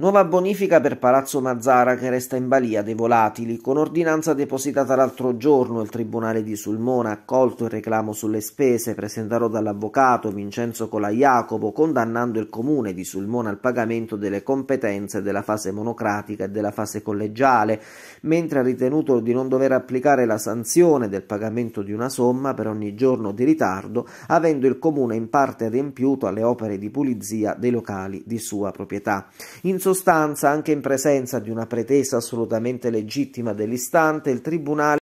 Nuova bonifica per Palazzo Mazzara che resta in balia dei volatili. Con ordinanza depositata l'altro giorno, il Tribunale di Sulmona ha accolto il reclamo sulle spese presentato dall'avvocato Vincenzo Colaiacopo, condannando il comune di Sulmona al pagamento delle competenze della fase monocratica e della fase collegiale, mentre ha ritenuto di non dover applicare la sanzione del pagamento di una somma per ogni giorno di ritardo, avendo il comune in parte adempiuto alle opere di pulizia dei locali di sua proprietà. In sostanza, anche in presenza di una pretesa assolutamente legittima dell'istante, il tribunale